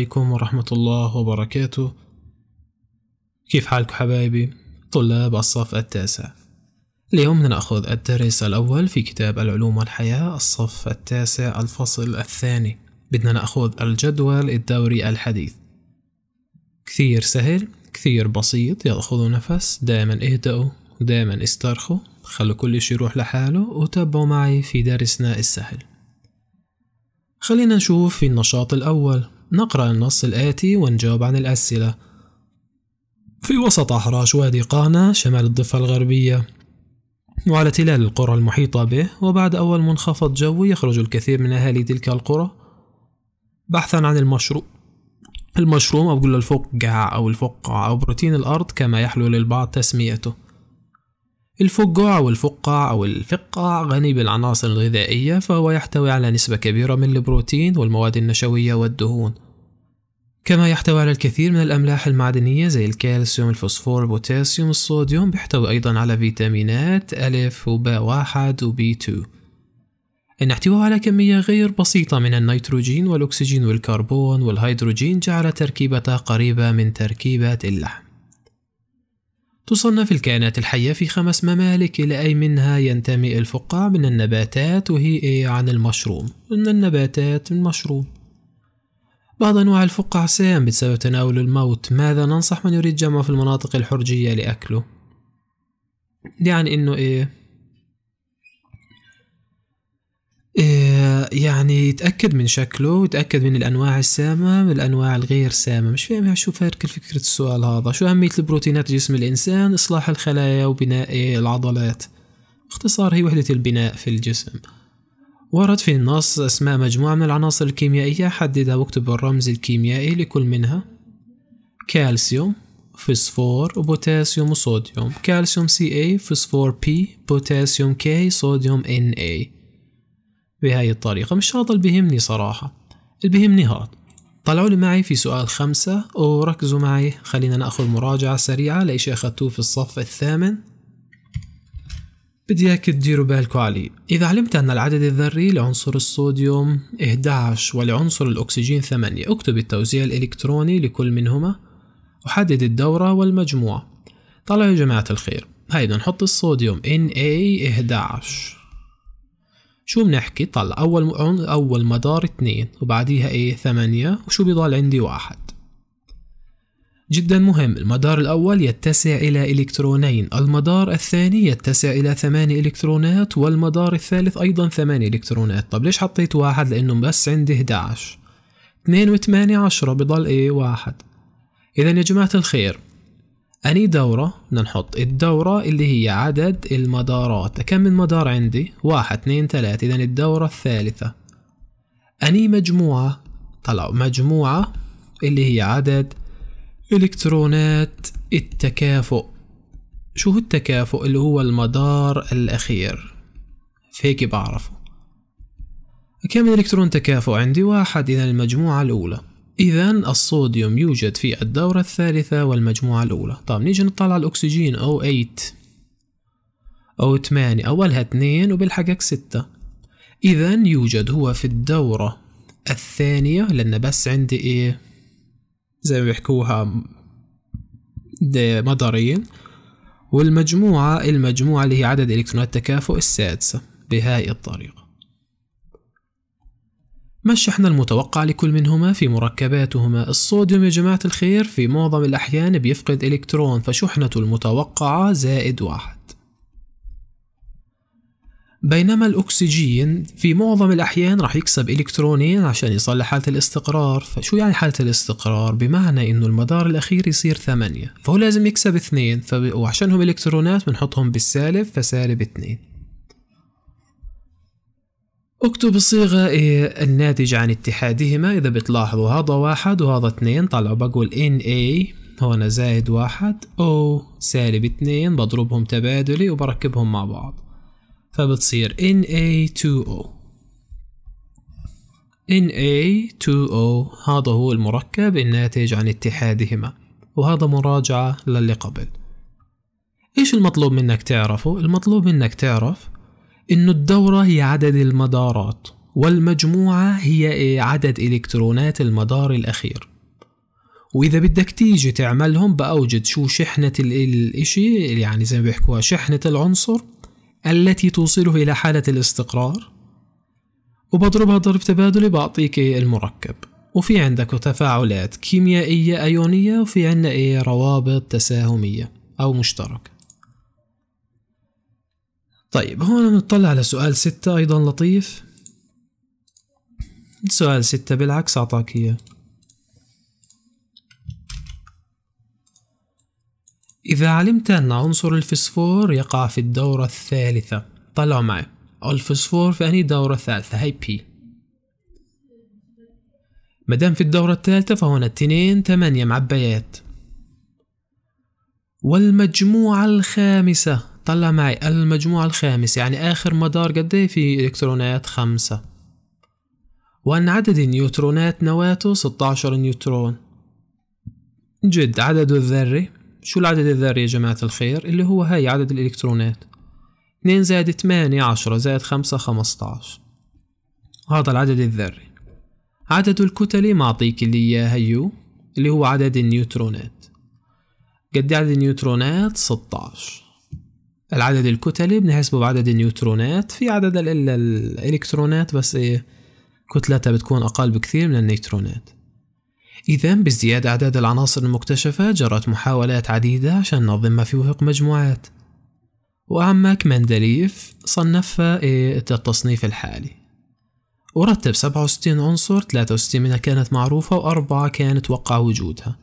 عليكم ورحمة الله وبركاته كيف حالكم حبايبي طلاب الصف التاسع اليوم نأخذ الدرس الأول في كتاب العلوم والحياة الصف التاسع الفصل الثاني بدنا نأخذ الجدول الدوري الحديث كثير سهل كثير بسيط يأخذوا نفس دائما اهدأوا دائما استرخوا خلوا كل شي يروح لحاله وتابعوا معي في درسنا السهل خلينا نشوف في النشاط الأول نقرأ النص الآتي ونجاوب عن الأسئلة في وسط أحراش وادي قانا شمال الضفة الغربية وعلى تلال القرى المحيطة به وبعد أول منخفض جوي يخرج الكثير من أهالي تلك القرى بحثا عن المشروب المشروم أو قل الفقع أو الفقع أو بروتين الأرض كما يحلو للبعض تسميته الفقع أو الفقع أو الفقع غني بالعناصر الغذائية فهو يحتوي على نسبة كبيرة من البروتين والمواد النشوية والدهون كما يحتوي على الكثير من الأملاح المعدنية زي الكالسيوم الفوسفور البوتاسيوم الصوديوم بيحتوي أيضا على فيتامينات ألف وباء واحد وبي 2 إن احتواه على كمية غير بسيطة من النيتروجين والأكسجين والكربون والهيدروجين جعل تركيبته قريبة من تركيبة اللحم تصنف الكائنات الحية في خمس ممالك إلى أي منها ينتمي الفقاع من النباتات وهي إيه عن المشروم من النباتات المشروم بعض أنواع الفقع سام بسبب تناول الموت ماذا ننصح من يريد جمعه في المناطق الحرجية لأكله يعني إنه إيه, إيه، يعني يتأكد من شكله ويتأكد من الأنواع السامة من الأنواع الغير سامة مش فاهم شو فارق فكرة السؤال هذا شو أهمية البروتينات جسم الإنسان إصلاح الخلايا وبناء العضلات باختصار هي وحدة البناء في الجسم ورد في النص اسماء مجموعة من العناصر الكيميائية حددها واكتب الرمز الكيميائي لكل منها كالسيوم فسفور وبوتاسيوم وصوديوم كالسيوم سي اي فسفور بي بوتاسيوم كي صوديوم اي بهاي الطريقة مش هذا اللي بيهمني صراحة اللي بيهمني هذا طلعوا لي معي في سؤال خمسة وركزوا معي خلينا ناخذ مراجعة سريعة لإشي أخذتوه في الصف الثامن بدي اياك تديروا بالكم عليه اذا علمت ان العدد الذري لعنصر الصوديوم 11 ولعنصر الاكسجين 8 اكتب التوزيع الالكتروني لكل منهما وحدد الدورة والمجموع طلعوا يا جماعة الخير هيدا نحط الصوديوم Na 11 إيه شو بنحكي طلع أول أول مدار 2 وبعديها ايه ثمانية وشو بيضل عندي واحد جدا مهم المدار الأول يتسع إلى إلكترونين المدار الثاني يتسع إلى ثمانية إلكترونات والمدار الثالث أيضا ثمانية إلكترونات طب ليش حطيت واحد لأنه بس عندي 11 2 و8 10 بضل إيه واحد إذا يا جماعة الخير أني دورة بدنا نحط الدورة اللي هي عدد المدارات كم من مدار عندي واحد اثنين ثلاثة إذا الدورة الثالثة أني مجموعة طلعوا مجموعة اللي هي عدد إلكترونات التكافؤ شو هو التكافؤ اللي هو المدار الأخير فهيك بعرفه كم إلكترون تكافؤ عندي واحد إذا المجموعة الأولى إذا الصوديوم يوجد في الدورة الثالثة والمجموعة الأولى طب نيجي نطلع الأكسجين أو 8 أو 8 أولها 2 وبالحقك 6 إذا يوجد هو في الدورة الثانية لأن بس عندي إيه زي ما بيحكوها مداريا والمجموعة المجموعة اللي هي عدد إلكترونات التكافؤ السادسة بهاي الطريقة مشحنا المتوقع لكل منهما في مركباتهما الصوديوم يا جماعة الخير في معظم الأحيان بيفقد إلكترون فشحنته المتوقعة زائد واحد بينما الأكسجين في معظم الأحيان راح يكسب إلكترونين عشان يصل لحالة الاستقرار فشو يعني حالة الاستقرار؟ بمعنى إنه المدار الأخير يصير ثمانية فهو لازم يكسب اثنين فب... وعشانهم إلكترونات بنحطهم بالسالب فسالب اثنين اكتب الصيغة الناتج عن اتحادهما إذا بتلاحظوا هذا واحد وهذا اثنين طلعوا بقول Na هون زائد واحد أو سالب اثنين بضربهم تبادلي وبركبهم مع بعض فبتصير Na2O Na2O هذا هو المركب الناتج عن اتحادهما وهذا مراجعة للي قبل إيش المطلوب منك تعرفه؟ المطلوب منك تعرف إنه الدورة هي عدد المدارات والمجموعة هي إيه؟ عدد إلكترونات المدار الأخير وإذا بدك تيجي تعملهم بأوجد شو شحنة الإشي يعني زي ما بيحكوها شحنة العنصر التي توصله إلى حالة الاستقرار وبضربها ضرب تبادلي بعطيك المركب وفي عندك تفاعلات كيميائية أيونية وفي عندنا إيه روابط تساهمية أو مشتركة طيب هون بنطلع على سؤال ستة أيضا لطيف سؤال ستة بالعكس أعطاك إياه إذا علمت أن عنصر الفسفور يقع في الدورة الثالثة طلعوا معي الفسفور في أي دورة ثالثة هاي بي مدام في الدورة الثالثة فهنا اتنين تمانية معبيات والمجموعة الخامسة طلع معي المجموعة الخامسة يعني آخر مدار قد إيه في إلكترونات خمسة وأن عدد النيوترونات نواته 16 نيوترون جد عدد الذري شو العدد الذري يا جماعة الخير اللي هو هاي عدد الإلكترونات 2 زائد 8 10 زائد 5 15 هذا العدد الذري عدد الكتل معطيك اللي إياه هيو اللي هو عدد النيوترونات قد إيه عدد النيوترونات 16 العدد الكتلي بنحسبه بعدد النيوترونات في عدد الإلكترونات بس إيه كتلتها بتكون أقل بكثير من النيوترونات إذا بازدياد أعداد العناصر المكتشفة جرت محاولات عديدة عشان ننظم ما في وفق مجموعات وعمك مندليف صنفها إيه التصنيف الحالي ورتب 67 عنصر 63 منها كانت معروفة وأربعة كانت وقع وجودها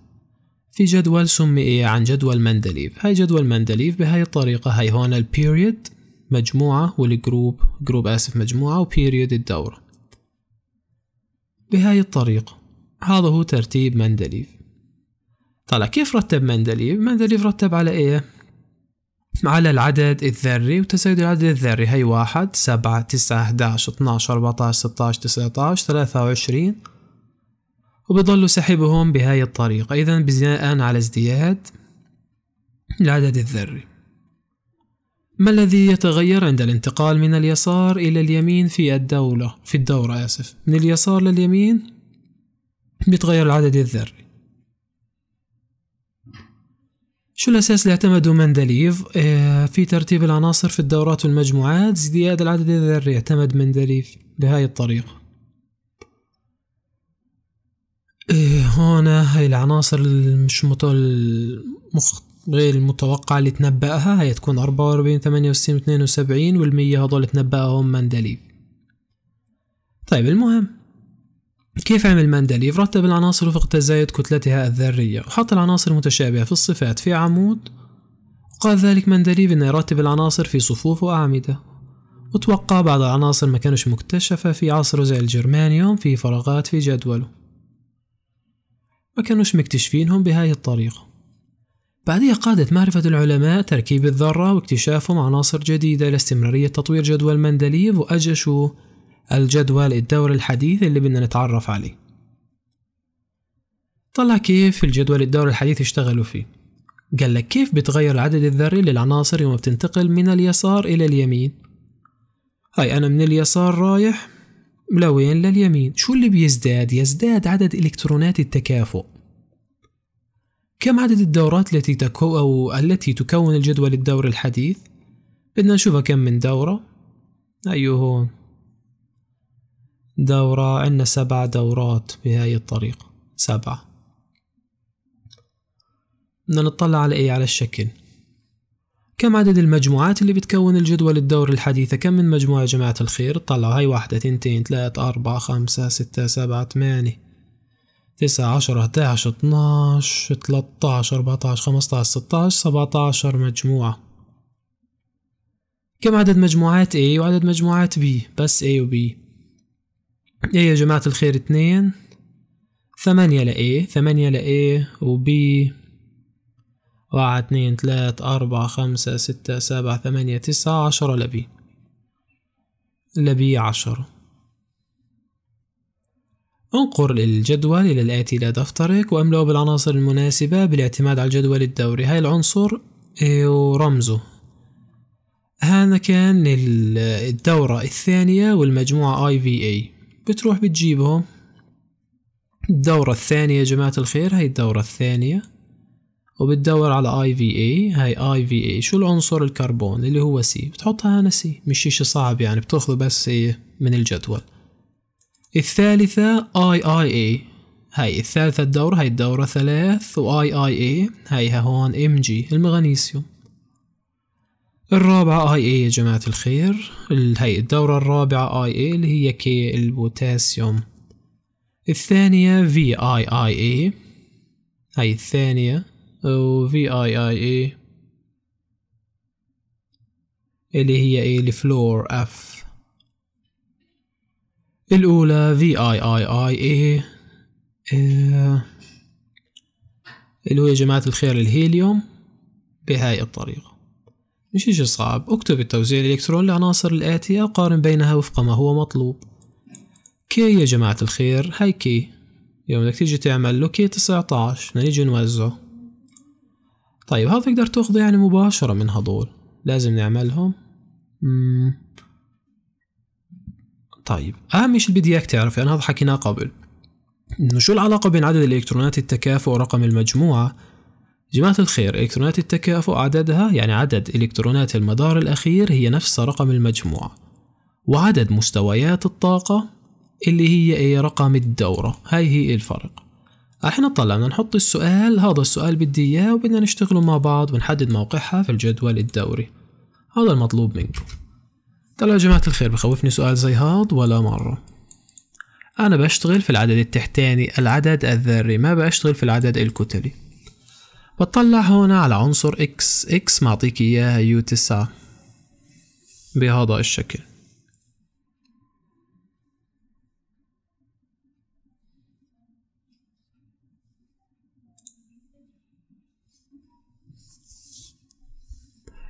في جدول سمي إيه عن جدول مندليف هاي جدول مندليف بهاي الطريقة هاي هون البيريد مجموعة والجروب جروب آسف مجموعة وبيريد الدورة بهاي الطريقة هذا هو ترتيب مندليف طلع كيف رتب مندليف؟ مندليف رتب على إيه؟ على العدد الذري وتزايد العدد الذري هي واحد سبعة تسعة اتناش اربعتاش ستاش تسعتاش ثلاثة وعشرين وبيضلوا سحبهم بهاي الطريقة إذا بناء على ازدياد العدد الذري ما الذي يتغير عند الانتقال من اليسار إلى اليمين في الدولة في الدورة آسف من اليسار لليمين بيتغير العدد الذري شو الأساس اللي اعتمده مندليف آه، في ترتيب العناصر في الدورات والمجموعات ازدياد العدد الذري اعتمد مندليف بهاي الطريقة آه، هنا هاي العناصر مش مخ... غير المتوقع اللي تنبأها هي تكون أربعة وأربعين ثمانية وستين واثنين وسبعين والمية هذول تنبأهم مندليف طيب المهم كيف عمل مندليف؟ رتب العناصر وفق تزايد كتلتها الذرية وحط العناصر المتشابهة في الصفات في عمود وقال ذلك مندليف أنه يرتب العناصر في صفوف وأعمدة وتوقع بعض العناصر ما كانش مكتشفة في عصره زي الجرمانيوم في فراغات في جدوله ما كانوش مكتشفينهم بهاي الطريقة بعدها قادت معرفة العلماء تركيب الذرة واكتشافهم عناصر جديدة لاستمرارية تطوير جدول مندليف وأجشوا الجدول الدوري الحديث اللي بدنا نتعرف عليه طلع كيف الجدول الدوري الحديث اشتغلوا فيه قال لك كيف بتغير العدد الذري للعناصر يوم بتنتقل من اليسار إلى اليمين هاي أنا من اليسار رايح لوين لليمين شو اللي بيزداد يزداد عدد إلكترونات التكافؤ كم عدد الدورات التي تكو أو التي تكون الجدول الدوري الحديث بدنا نشوفها كم من دورة أيوه هون دورة عندنا سبع دورات بهاي الطريقة سبعة بدنا نطلع على ايه على الشكل كم عدد المجموعات اللي بتكون الجدول الدوري الحديثة كم من مجموعة يا جماعة الخير طلعوا هاي واحدة تنتين ثلاثة أربعة خمسة ستة سبعة ثمانية تسعة عشرة تاعش اتناش تلاتاش أربعتاش خمستاش ستاش سبعتاشر مجموعة كم عدد مجموعات A وعدد مجموعات B بس A و B ايه يا جماعة الخير اتنين ثمانية ايه ثمانية ايه وبي واحد اتنين تلات أربعة خمسة ستة سبعة ثمانية تسعة عشرة لبي لبي عشرة انقر الجدول إلى الآتي إلى دفترك واملأه بالعناصر المناسبة بالاعتماد على الجدول الدوري هاي العنصر ورمزه هذا كان الدورة الثانية والمجموعة IVA بتروح بتجيبهم الدورة الثانية يا جماعة الخير هاي الدورة الثانية وبتدور على اي في اي هاي اي في اي شو العنصر الكربون اللي هو سي بتحطها هنا سي مش اشي صعب يعني بتاخذه بس إيه، من الجدول الثالثة اي اي اي هاي الثالثة الدورة هاي الدورة ثلاث واي اي اي هاي هون ام جي المغنيسيوم الرابعة اي اي يا جماعة الخير هي الدورة الرابعة اي اي اللي هي كي البوتاسيوم الثانية في اي اي اي هاي الثانية وفي اي اي اي اللي هي ايه الفلور اف الاولى في اي اي اي اي اللي هو يا جماعة الخير الهيليوم بهاي الطريقة مش إشي صعب اكتب التوزيع الإلكترون للعناصر الآتية وقارن بينها وفق ما هو مطلوب كي يا جماعة الخير هاي كي يوم بدك تيجي تعمل له كي 19 بدنا نيجي نوزعه طيب هذا تقدر تاخذه يعني مباشرة من هذول لازم نعملهم مم. طيب أهم شيء بدي إياك تعرف يعني هذا حكيناه قبل إنه شو العلاقة بين عدد الإلكترونات التكافؤ ورقم المجموعة جماعة الخير إلكترونات التكافؤ عددها يعني عدد إلكترونات المدار الأخير هي نفس رقم المجموعة وعدد مستويات الطاقة اللي هي إيه رقم الدورة هاي هي الفرق الحين طلعنا نحط السؤال هذا السؤال بدي إياه وبدنا نشتغله مع بعض ونحدد موقعها في الجدول الدوري هذا المطلوب منكم طلع يا جماعة الخير بخوفني سؤال زي هاد ولا مرة أنا بشتغل في العدد التحتاني العدد الذري ما بشتغل في العدد الكتلي بتطلع هون على عنصر اكس اكس معطيك اياها يو تسعة بهذا الشكل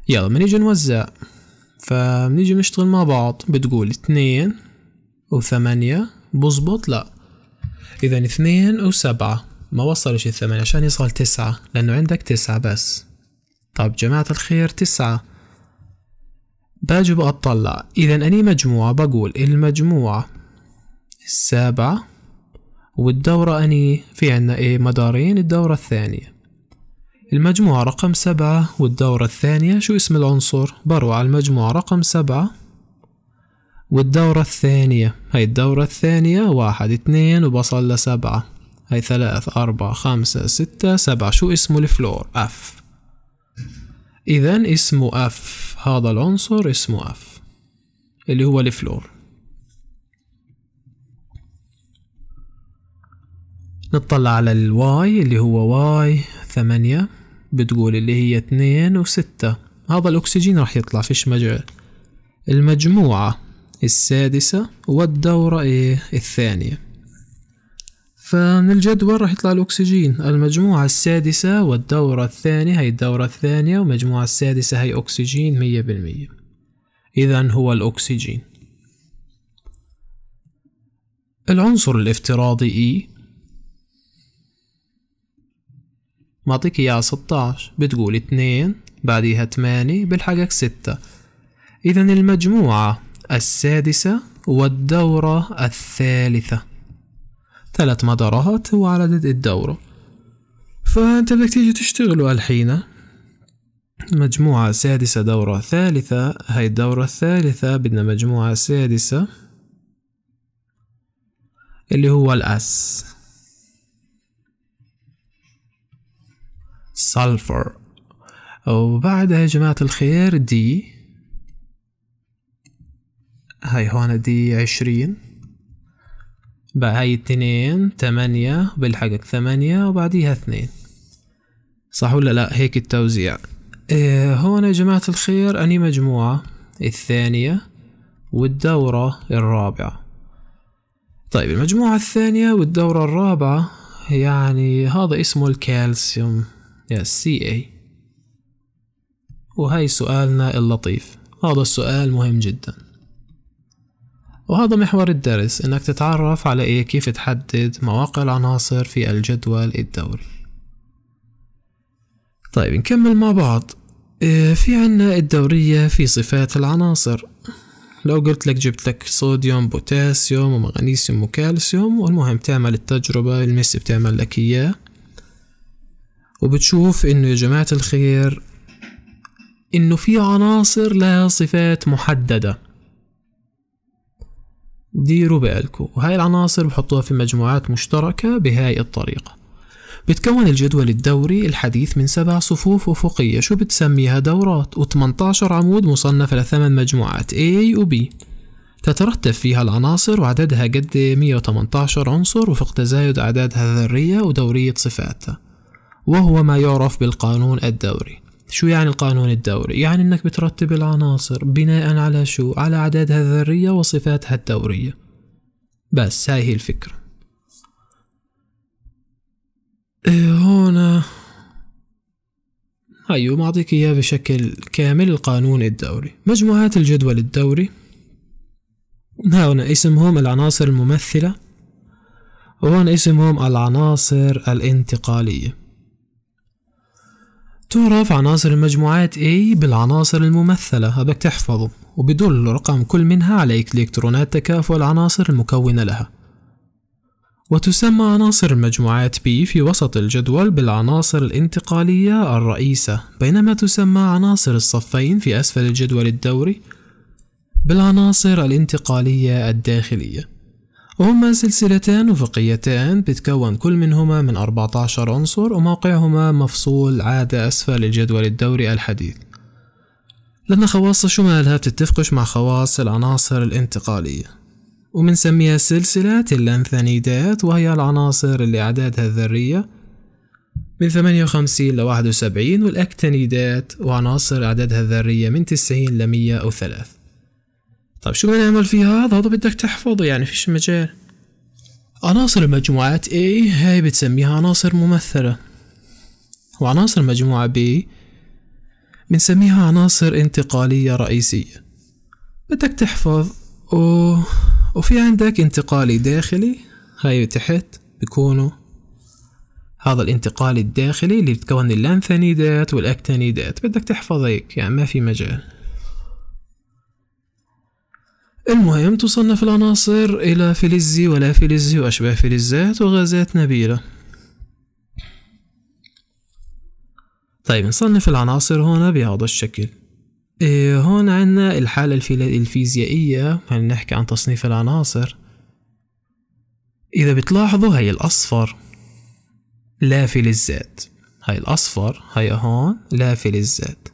يلا منيجي نوزع فمنيجي نشتغل مع بعض بتقول اثنين وثمانية بزبط لا اذا اثنين وسبعة ما وصلش الثمانية عشان يصل تسعة لأنه عندك تسعة بس طب جماعة الخير تسعة باجي بقى أطلع إذا أني مجموعة بقول المجموعة السابعة والدورة أني في عنا إيه مدارين الدورة الثانية المجموعة رقم سبعة والدورة الثانية شو اسم العنصر بروع على المجموعة رقم سبعة والدورة الثانية هاي الدورة الثانية واحد اتنين وبصل لسبعة هاي ثلاث أربعة خمسة ستة سبعة شو اسمه الفلور اف إذا اسمه اف هذا العنصر اسمه اف اللي هو الفلور نطلع على الواي اللي هو واي ثمانية بتقول اللي هي اثنين وستة هذا الأكسجين راح يطلع فيش مجال المجموعة السادسة والدورة إيه الثانية فمن الجدول راح يطلع الأكسجين المجموعة السادسة والدورة الثانية هي الدورة الثانية والمجموعة السادسة هي أكسجين مية بالمية إذا هو الأكسجين العنصر الافتراضي E معطيك إياها 16 بتقول اتنين بعديها تمانية بلحقك ستة إذا المجموعة السادسة والدورة الثالثة ثلاث مدارات وعلى عدد الدورة فأنت بدك تيجي تشتغلوا الحين مجموعة سادسة دورة ثالثة هاي الدورة الثالثة بدنا مجموعة سادسة اللي هو الأس سلفر وبعدها يا جماعة الخير دي هاي هون دي عشرين هاي اتنين تمانية بلحقك ثمانية وبعديها اثنين صح ولا لا هيك التوزيع إيه هون يا جماعة الخير أني مجموعة الثانية والدورة الرابعة طيب المجموعة الثانية والدورة الرابعة يعني هذا اسمه الكالسيوم يا سي اي وهي سؤالنا اللطيف هذا السؤال مهم جداً وهذا محور الدرس إنك تتعرف على إيه كيف تحدد مواقع العناصر في الجدول الدوري طيب نكمل مع بعض إيه، في عنا الدورية في صفات العناصر لو قلت لك جبت لك صوديوم بوتاسيوم ومغنيسيوم وكالسيوم والمهم تعمل التجربة المس بتعمل لك إياه وبتشوف إنه يا جماعة الخير إنه في عناصر لها صفات محددة ديروا بالكم وهاي العناصر بحطوها في مجموعات مشتركة بهاي الطريقة بتكون الجدول الدوري الحديث من سبع صفوف أفقية شو بتسميها دورات و18 عمود مصنفة لثمان مجموعات A و B تترتب فيها العناصر وعددها قد 118 عنصر وفق تزايد أعدادها الذرية ودورية صفاتها وهو ما يعرف بالقانون الدوري شو يعني القانون الدوري؟ يعني انك بترتب العناصر بناء على شو؟ على اعدادها الذرية وصفاتها الدورية بس هاي هي الفكرة إيه هون هيو أيوة، معطيك اياه بشكل كامل القانون الدوري مجموعات الجدول الدوري هون اسمهم العناصر الممثلة وهون اسمهم العناصر الانتقالية تعرف عناصر المجموعات A بالعناصر الممثلة هبك تحفظه وبدل رقم كل منها على إلكترونات تكافؤ العناصر المكونة لها وتسمى عناصر المجموعات B في وسط الجدول بالعناصر الانتقالية الرئيسة بينما تسمى عناصر الصفين في أسفل الجدول الدوري بالعناصر الانتقالية الداخلية وهما سلسلتان أفقيتان بتكون كل منهما من 14 عنصر وموقعهما مفصول عادة أسفل الجدول الدوري الحديث لأن خواص شمالها بتتفقش مع خواص العناصر الانتقالية ومنسميها سلسلة اللانثانيدات وهي العناصر اللي أعدادها الذرية من 58 ل 71 والأكتانيدات وعناصر أعدادها الذرية من 90 ل 103 طيب شو بدنا نعمل في هذا؟ هذا بدك تحفظه يعني فيش مجال عناصر مجموعة A هاي بتسميها عناصر ممثلة وعناصر مجموعة B بنسميها عناصر انتقالية رئيسية بدك تحفظ و... وفي عندك انتقالي داخلي هاي تحت بيكونوا هذا الانتقال الداخلي اللي بتكون اللانثانيدات والاكتانيدات بدك تحفظ هيك يعني ما في مجال المهم تصنف العناصر إلى فلزي ولا فلزي وأشباه فلزات وغازات نبيلة طيب نصنف العناصر هنا بهذا الشكل إيه هون عنا الحالة الفيزيائية هنحكي عن تصنيف العناصر إذا بتلاحظوا هاي الأصفر لا فلزات هاي الأصفر هاي هون لا فلزات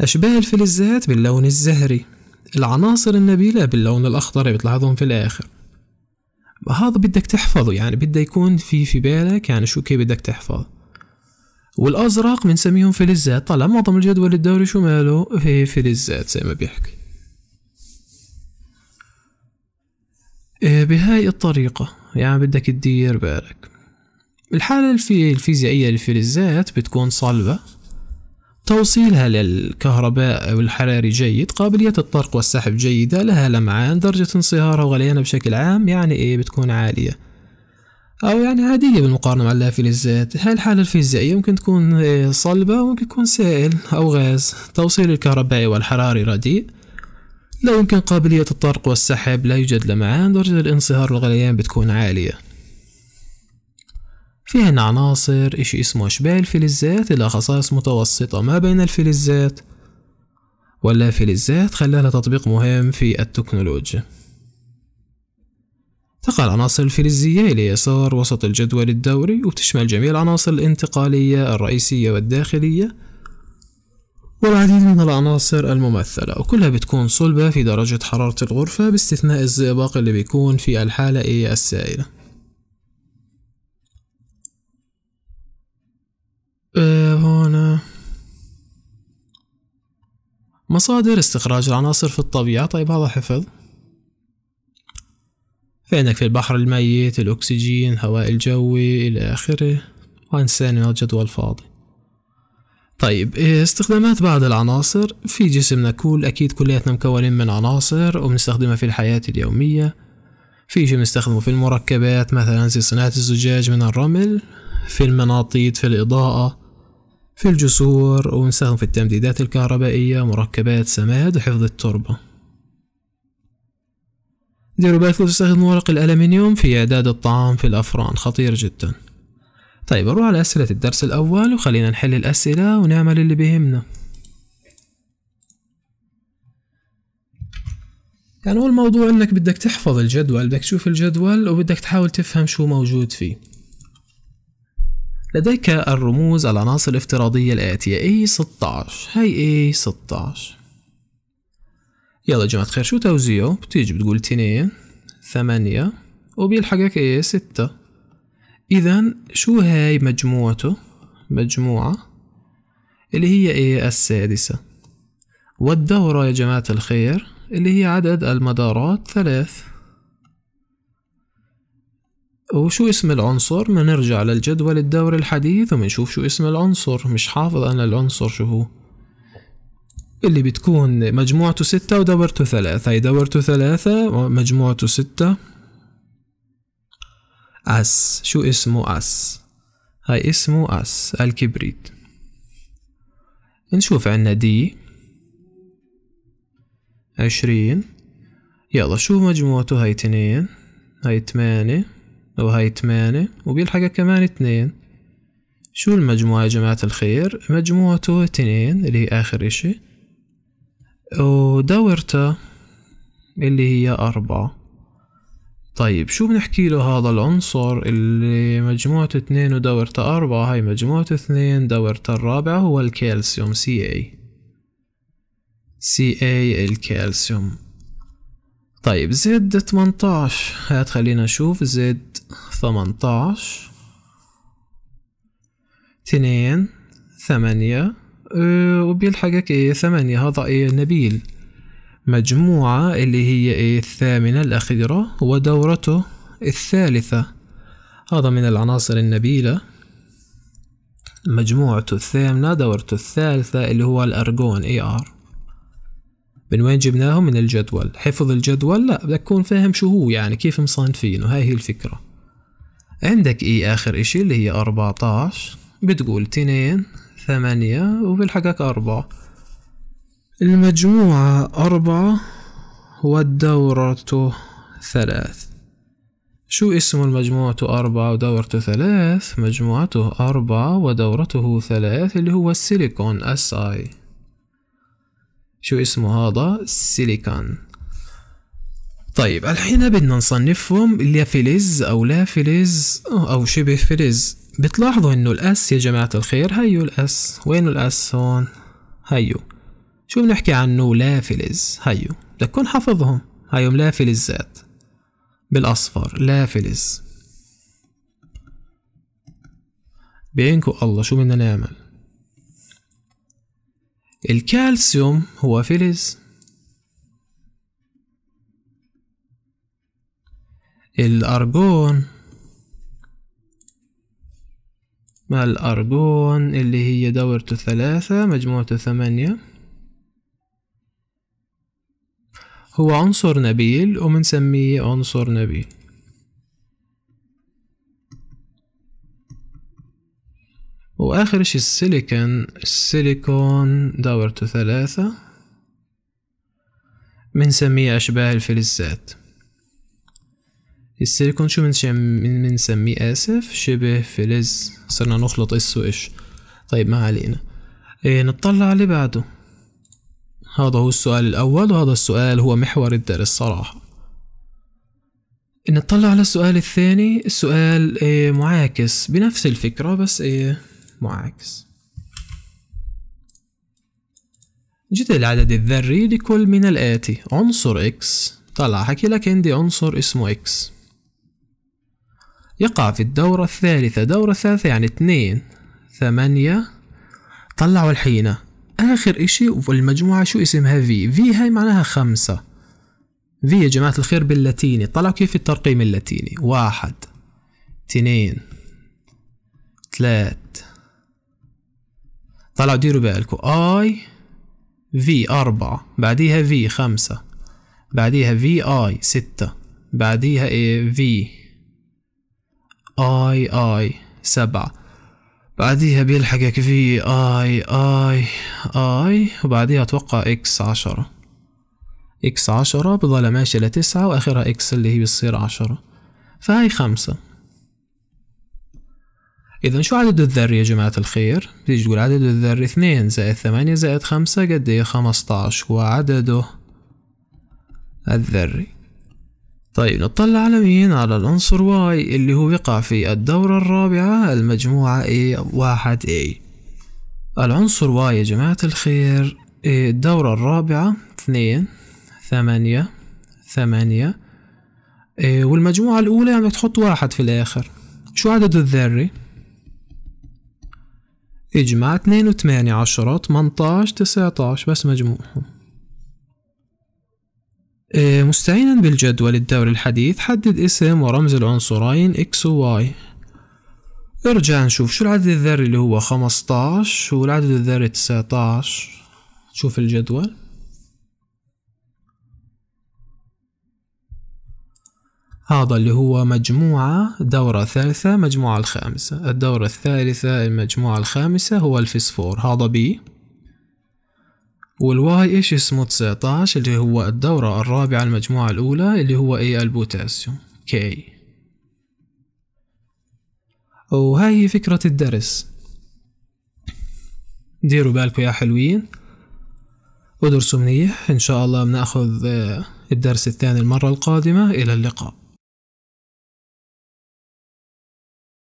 أشباه الفلزات باللون الزهري العناصر النبيلة باللون الأخضر بتلاحظهم في الآخر هذا بدك تحفظه يعني بده يكون في في بالك يعني شو كيف بدك تحفظ والأزرق بنسميهم فلزات طلع معظم الجدول الدوري شو ماله في فلزات زي ما بيحكي إيه، بهاي الطريقة يعني بدك تدير بالك الحالة الفيزيائية للفلزات بتكون صلبة توصيلها للكهرباء والحراري جيد قابلية الطرق والسحب جيدة لها لمعان درجة انصهارها وغليانها بشكل عام يعني إيه بتكون عالية أو يعني عادية بالمقارنة مع اللافلزات هاي الحالة الفيزيائية ممكن تكون إيه، صلبة وممكن تكون سائل أو غاز توصيل الكهربائي والحراري رديء لا يمكن قابلية الطرق والسحب لا يوجد لمعان درجة الانصهار والغليان بتكون عالية فيهن عناصر إشي اسمه أشباه الفلزات إلى خصائص متوسطة ما بين الفلزات واللافلزات فلزات خلالها تطبيق مهم في التكنولوجيا تقع العناصر الفلزية إلى يسار وسط الجدول الدوري وبتشمل جميع العناصر الانتقالية الرئيسية والداخلية والعديد من العناصر الممثلة وكلها بتكون صلبة في درجة حرارة الغرفة باستثناء الزئبق اللي بيكون في الحالة السائلة مصادر استخراج العناصر في الطبيعة طيب هذا حفظ فإنك في البحر الميت الأكسجين الهواء الجوي إلى آخره وإنسان من الجدول فاضي طيب إيه، استخدامات بعض العناصر في جسمنا كل أكيد كلياتنا مكونين من عناصر وبنستخدمها في الحياة اليومية في شي بنستخدمه في المركبات مثلا زي صناعة الزجاج من الرمل في المناطيد في الإضاءة في الجسور ونساهم في التمديدات الكهربائية مركبات سماد وحفظ التربة ديروا بالكم تستخدموا ورق الألمنيوم في إعداد الطعام في الأفران خطير جدا طيب نروح على أسئلة الدرس الأول وخلينا نحل الأسئلة ونعمل اللي بيهمنا يعني هو الموضوع انك بدك تحفظ الجدول بدك تشوف الجدول وبدك تحاول تفهم شو موجود فيه لديك الرموز العناصر الافتراضية الآتية A16 هاي A16 يلا جماعة الخير شو توزيعه بتيجي بتقول تنين ثمانية وبيلحقك ايه ستة إذا شو هاي مجموعته مجموعة اللي هي ايه السادسة والدورة يا جماعة الخير اللي هي عدد المدارات ثلاث وشو اسم العنصر منرجع للجدول الدوري الحديث ومنشوف شو اسم العنصر مش حافظ أنا العنصر شو هو اللي بتكون مجموعته ستة ودورته ثلاثة هي دورته ثلاثة مجموعته ستة أس شو اسمه أس هاي اسمه أس الكبريت نشوف عنا دي عشرين يلا شو مجموعته هاي تنين هاي تمانية وهي ثمانية وبيلحقها كمان اثنين شو المجموعة يا جماعة الخير مجموعته اثنين اللي هي آخر اشي ودورته اللي هي أربعة طيب شو بنحكي له هذا العنصر اللي مجموعة اثنين ودورته أربعة هاي مجموعة اثنين دورته الرابعة هو الكالسيوم CA CA الكالسيوم طيب زد 18 هات خلينا نشوف زد 18 2 8 وبيلحقك ايه 8 هذا ايه نبيل مجموعة اللي هي ايه الثامنة الأخيرة ودورته الثالثة هذا من العناصر النبيلة مجموعته الثامنة دورته الثالثة اللي هو الأرجون اي ار من وين جبناهم من الجدول حفظ الجدول لا بدك تكون فاهم شو هو يعني كيف مصنفينه هاي هي الفكرة عندك اي اخر اشي اللي هي اربعتاش بتقول تنين ثمانية وبالحقك أربعة المجموعة أربعة والدورة ثلاث شو اسم المجموعة أربعة ودورته ثلاث مجموعته أربعة ودورته ثلاث اللي هو السيليكون اس اي شو اسمه هذا سيليكون طيب الحين بدنا نصنفهم فلز او لا فلز او شبه فلز بتلاحظوا انه الاس يا جماعة الخير هيو الاس وين الاس هون هيو شو بنحكي عنه لا فلز هيو بدك تكون حافظهم هيو لا فلزات بالاصفر لا فلز بينكو الله شو بدنا نعمل الكالسيوم هو فلز الأرجون ما الأرجون اللي هي دورته ثلاثة مجموعته ثمانية هو عنصر نبيل ومنسميه عنصر نبيل وآخر شيء السيليكون السيليكون دورته ثلاثة بنسميه أشباه الفلزات السيليكون شو بنسميه آسف شبه فلز صرنا نخلط اس واش طيب ما علينا إيه نطلع اللي بعده هذا هو السؤال الأول وهذا السؤال هو محور الدرس صراحة إيه، نطلع على السؤال الثاني السؤال إيه، معاكس بنفس الفكرة بس إيه معاكس جدد العدد الذري لكل من الآتي عنصر X طلع حكي لك عندي عنصر اسمه X يقع في الدورة الثالثة دورة ثالثة يعني اتنين ثمانية طلعوا الحينة آخر إشي والمجموعة شو اسمها في في هاي معناها خمسة في يا جماعة الخير باللاتيني طلعوا كيف الترقيم اللاتيني واحد اثنين ثلاث طلعوا ديروا بالكم اي في أربعة بعديها في خمسة بعديها في اي ستة بعديها ايه في اي اي سبعة بعديها بيلحقك في اي اي اي وبعديها اتوقع اكس عشرة اكس عشرة بضل ماشية لتسعة واخرها اكس اللي هي بتصير عشرة فهاي خمسة إذا شو عدد الذري يا جماعة الخير؟ بتيجي تقول عدد الذري اثنين زائد ثمانية زائد خمسة قد إيه خمستاش وعدده الذري طيب نطلع على مين؟ على العنصر واي اللي هو يقع في الدورة الرابعة المجموعة إيه واحد إيه. العنصر واي يا جماعة الخير إيه، الدورة الرابعة اثنين ثمانية ثمانية إيه، والمجموعة الأولى يعني تحط واحد في الآخر شو عدد الذري؟ اجمع 2 و8 10 18 19 بس مجموعهم آه، مستعينا بالجدول الدوري الحديث حدد اسم ورمز العنصرين X و Y ارجع نشوف شو العدد الذري اللي هو 15 والعدد الذري 19 شوف الجدول هذا اللي هو مجموعة دورة ثالثة مجموعة الخامسة الدورة الثالثة المجموعة الخامسة هو الفسفور هذا بي والواي ايش اسمه 19 اللي هو الدورة الرابعة المجموعة الأولى اللي هو اي البوتاسيوم كي وهاي هي فكرة الدرس ديروا بالكم يا حلوين ودرسوا منيح إن شاء الله بناخذ آه، الدرس الثاني المرة القادمة إلى اللقاء